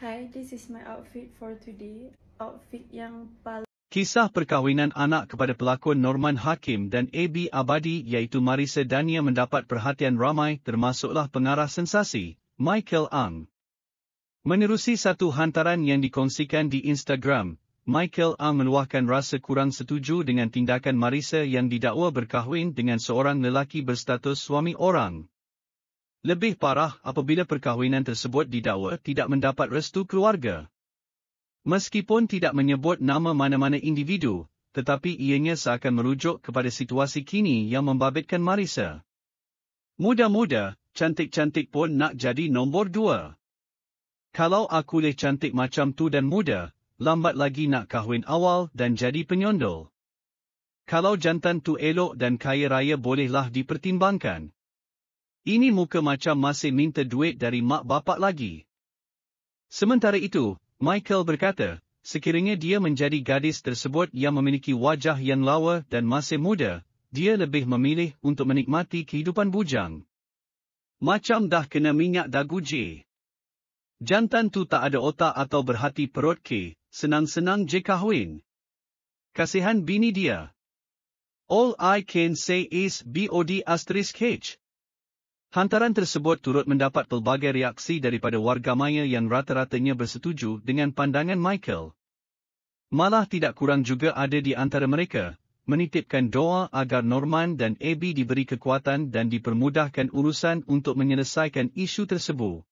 Hi, this is my outfit for today. Outfit yang paling... Kisah perkahwinan anak kepada pelakon Norman Hakim dan A.B. Abadi iaitu Marisa Dania mendapat perhatian ramai termasuklah pengarah sensasi, Michael Ang. Menerusi satu hantaran yang dikongsikan di Instagram, Michael Ang meluahkan rasa kurang setuju dengan tindakan Marisa yang didakwa berkahwin dengan seorang lelaki berstatus suami orang. Lebih parah apabila perkahwinan tersebut didakwa tidak mendapat restu keluarga. Meskipun tidak menyebut nama mana-mana individu, tetapi ianya seakan merujuk kepada situasi kini yang membabitkan Marisa. Muda-muda, cantik-cantik pun nak jadi nombor dua. Kalau aku leh cantik macam tu dan muda, lambat lagi nak kahwin awal dan jadi penyondol. Kalau jantan tu elok dan kaya raya bolehlah dipertimbangkan. Ini muka macam masih minta duit dari mak bapak lagi. Sementara itu, Michael berkata, sekiranya dia menjadi gadis tersebut yang memiliki wajah yang lawa dan masih muda, dia lebih memilih untuk menikmati kehidupan bujang. Macam dah kena minyak dagu je. Jantan tu tak ada otak atau berhati perut ke, senang-senang je kahwin. Kasihan bini dia. All I can say is BOD asterisk H. Hantaran tersebut turut mendapat pelbagai reaksi daripada warga maya yang rata-ratanya bersetuju dengan pandangan Michael. Malah tidak kurang juga ada di antara mereka, menitipkan doa agar Norman dan Abby diberi kekuatan dan dipermudahkan urusan untuk menyelesaikan isu tersebut.